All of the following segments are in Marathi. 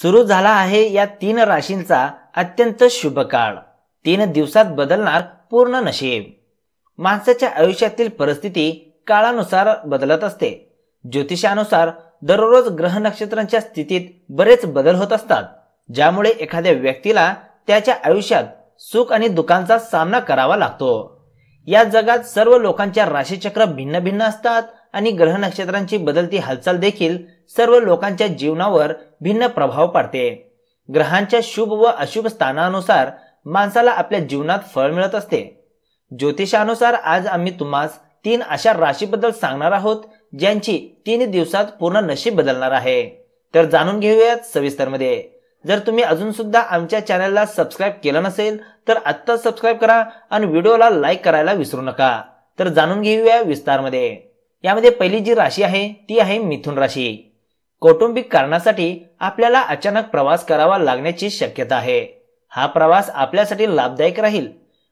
सुरू झाला आहे या तीन राशींचा अत्यंत शुभ काळ तीन दिवसात बदलणार पूर्ण नशीब माणसाच्या आयुष्यातील परिस्थिती काळानुसार बदलत असते ज्योतिषानुसार दररोज ग्रह नक्षत्रांच्या स्थितीत बरेच बदल होत असतात ज्यामुळे एखाद्या व्यक्तीला त्याच्या आयुष्यात सुख आणि दुःखांचा सामना करावा लागतो या जगात सर्व लोकांच्या राशीचक्र भिन्न भिन्न असतात आणि ग्रह नक्षत्रांची बदलती हालचाल देखील सर्व लोकांच्या जीवनावर भिन्न प्रभाव पाडते ग्रहांच्या शुभ व अशुभ स्थानानुसार माणसाला आपल्या जीवनात फळ मिळत असते ज्योतिषानुसार आज आम्ही तुम्हास तीन अशा राशीबद्दल सांगणार आहोत ज्यांची तीन दिवसात पूर्ण नशीब बदलणार आहे तर जाणून घेऊयात सविस्तर मध्ये जर तुम्ही अजून सुद्धा आमच्या चॅनलला सबस्क्राईब केलं नसेल तर आत्ता सबस्क्राईब करा आणि व्हिडिओला लाईक करायला विसरू नका तर जाणून घेऊया विस्तारमध्ये यामध्ये पहिली जी राशी आहे ती आहे मिथुन राशी कौटुंबिक कारणासाठी आपल्याला अचानक प्रवास करावा लागण्याची शक्यता आहे हा प्रवास आपल्यासाठी लाभदायक राहील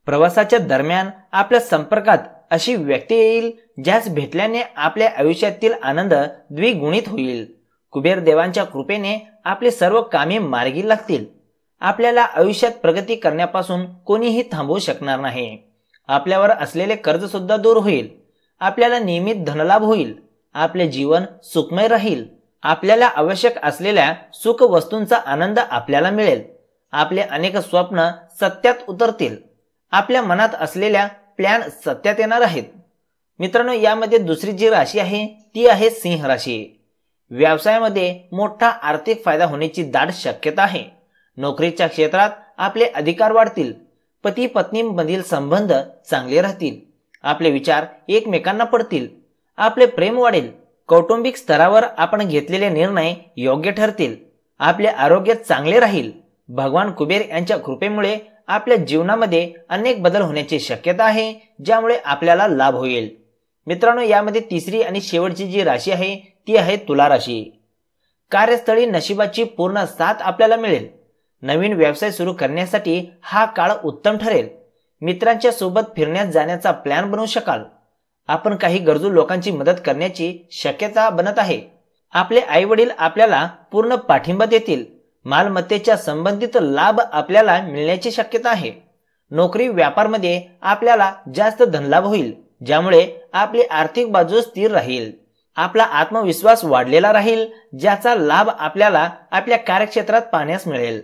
प्रवासाच्या दरम्यान आपल्या संपर्कात अशी व्यक्ती येईल ज्यास भेटल्याने आपल्या आयुष्यातील आनंद द्विगुणित होईल कुबेर देवांच्या कृपेने आपले सर्व कामे मार्गी लागतील आपल्याला आयुष्यात प्रगती करण्यापासून कोणीही थांबवू शकणार नाही आपल्यावर असलेले कर्ज सुद्धा दूर होईल आपल्याला नियमित धनलाभ होईल आपले जीवन सुखमय राहील आपल्याला आवश्यक असलेल्या सुख वस्तूंचा आनंद आपल्याला मिळेल आपले अनेक स्वप्न सत्यात उतरतील आपल्या मनात असलेल्या प्लॅन सत्यात येणार आहेत मित्रांनो यामध्ये दुसरी जी राशी आहे ती आहे सिंह राशी व्यवसायामध्ये मोठा आर्थिक फायदा होण्याची दाट शक्यता आहे नोकरीच्या क्षेत्रात आपले अधिकार वाढतील पती मधील संबंध चांगले राहतील आपले विचार एकमेकांना पडतील आपले प्रेम वाढेल कौटुंबिक स्तरावर आपण घेतलेले निर्णय योग्य ठरतील आपले आरोग्य चांगले राहील भगवान कुबेर यांच्या कृपेमुळे आपल्या जीवनामध्ये अनेक बदल होण्याची शक्यता आहे ज्यामुळे आपल्याला लाभ होईल मित्रांनो यामध्ये तिसरी आणि शेवटची जी राशी आहे ती आहे तुला राशी कार्यस्थळी नशिबाची पूर्ण साथ आपल्याला मिळेल नवीन व्यवसाय सुरू करण्यासाठी हा काळ उत्तम ठरेल मित्रांच्या सोबत फिरण्यात जाण्याचा प्लॅन बनवू शकाल आपण काही गरजू लोकांची मदत करण्याची शक्यता बनत आहे आपले आई वडील आपल्याला पूर्ण पाठिंबा देतील मालमत्तेच्या संबंधित लाभ आपल्याला मिळण्याची शक्यता आहे नोकरी व्यापार मध्ये आपल्याला जास्त धनलाभ होईल ज्यामुळे आपली आर्थिक बाजू स्थिर राहील आपला आत्मविश्वास वाढलेला राहील ज्याचा लाभ आपल्याला आपल्या कार्यक्षेत्रात पाहण्यास मिळेल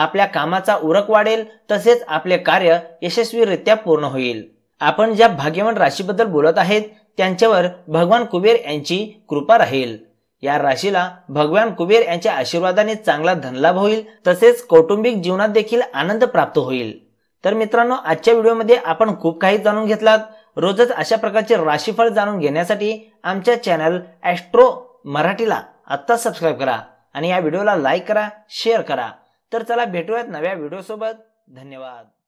आपल्या कामाचा उरक वाढेल तसेच आपले कार्य यशस्वीरित्या पूर्ण होईल आपण ज्या भाग्यवान राशीबद्दल बोलत आहेत त्यांच्यावर भगवान कुबेर यांची कृपा राहील या राशीला भगवान कुबेर यांच्या आशीर्वादाने चांगला धनलाभ होईल तसेच कौटुंबिक जीवनात देखील आनंद प्राप्त होईल तर मित्रांनो आजच्या व्हिडिओमध्ये आपण खूप काही जाणून घेतलात रोजच अशा प्रकारचे राशीफळ जाणून घेण्यासाठी आमच्या चॅनल ॲस्ट्रो मराठीला आत्ता सबस्क्राईब करा आणि या व्हिडिओला लाईक करा शेअर करा तर चला भेटूयात नव्या व्हिडिओसोबत धन्यवाद